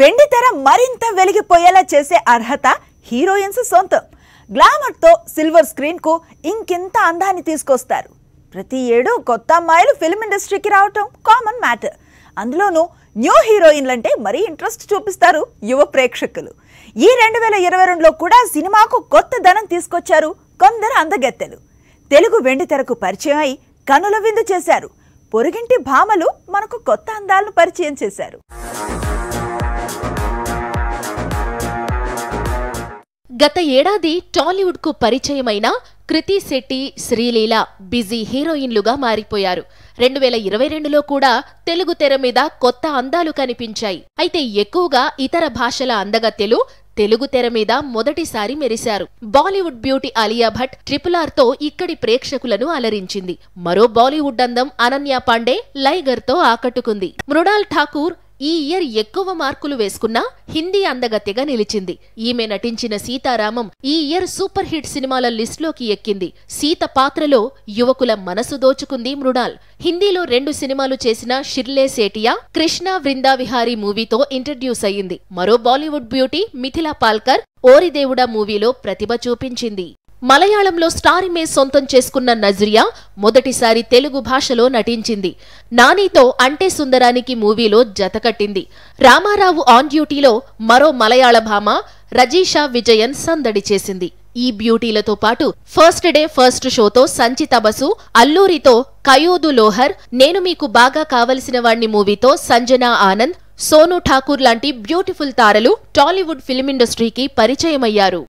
వెండితెర మరింత వెలిగిపోయేలా చేసే అర్హత హీరోయిన్స్ సొంతం గ్లామర్తో సిల్వర్ స్క్రీన్కు ఇంకింత అందాన్ని తీసుకొస్తారు ప్రతి ఏడు కొత్త అమ్మాయిలు ఫిల్మ్ ఇండస్ట్రీకి రావటం కామన్ మ్యాటర్ అందులోనూ న్యూ హీరోయిన్లంటే మరీ ఇంట్రెస్ట్ చూపిస్తారు యువ ప్రేక్షకులు ఈ రెండు వేల ఇరవై రెండులో కూడా సినిమాకు కొత్త ధనం తీసుకొచ్చారు కొందరు అందగత్తెలు తెలుగు వెండితెరకు పరిచయం అయి కనుల విందు చేశారు పొరుగింటి భామలు మనకు కొత్త అందాలను పరిచయం చేశారు గత ఏడాది టాలీవుడ్ కు పరిచయమైన కృతి శెట్టి శ్రీలీల బిజీ హీరోయిన్లుగా మారిపోయారు రెండు వేల ఇరవై రెండులో కూడా తెలుగు తెర మీద కొత్త అందాలు కనిపించాయి అయితే ఎక్కువగా ఇతర భాషల అందగత్తెలు తెలుగు తెర మీద మొదటిసారి మెరిశారు Bollywood beauty Alia Bhatt triple R తో ఇక్కడి ప్రేక్షకులను అలరించింది మరో బాలీవుడ్ అందం అనన్య పాండే లైగర్ తో ఆకట్టుకుంది మృణాల్ ఠాకూర్ ఈ ఇయర్ ఎక్కువ మార్కులు వేసుకున్న హిందీ అందగత్తెగా నిలిచింది ఈమె నటించిన సీతారామం ఈ ఇయర్ సూపర్ హిట్ సినిమాల లిస్టులోకి ఎక్కింది సీత పాత్రలో యువకుల మనసు దోచుకుంది మృణాల్ హిందీలో రెండు సినిమాలు చేసిన షిర్లే సేటియా కృష్ణ వృందావిహారీ మూవీతో ఇంట్రడ్యూస్ అయ్యింది మరో బాలీవుడ్ బ్యూటీ మిథిలా పాల్కర్ ఓరిదేవుడా మూవీలో ప్రతిభ చూపించింది మలయాళంలో స్టార్ ఇమేజ్ సొంతం చేసుకున్న నజ్రియా మొదటిసారి తెలుగు భాషలో నటించింది నానితో అంటే సుందరానికి మూవీలో జతకట్టింది రామారావు ఆన్ డ్యూటీలో మరో మలయాళ భామ రజీషా విజయన్ సందడి చేసింది ఈ బ్యూటీలతో పాటు ఫస్ట్ డే ఫస్ట్ షోతో సంచిత బసు అల్లూరితో కయోదు లోహర్ నేను మీకు బాగా కావలసిన వాణ్ణి మూవీతో సంజనా ఆనంద్ సోను ఠాకూర్ లాంటి బ్యూటిఫుల్ తారలు టాలీవుడ్ ఫిల్మ్ ఇండస్ట్రీకి పరిచయమయ్యారు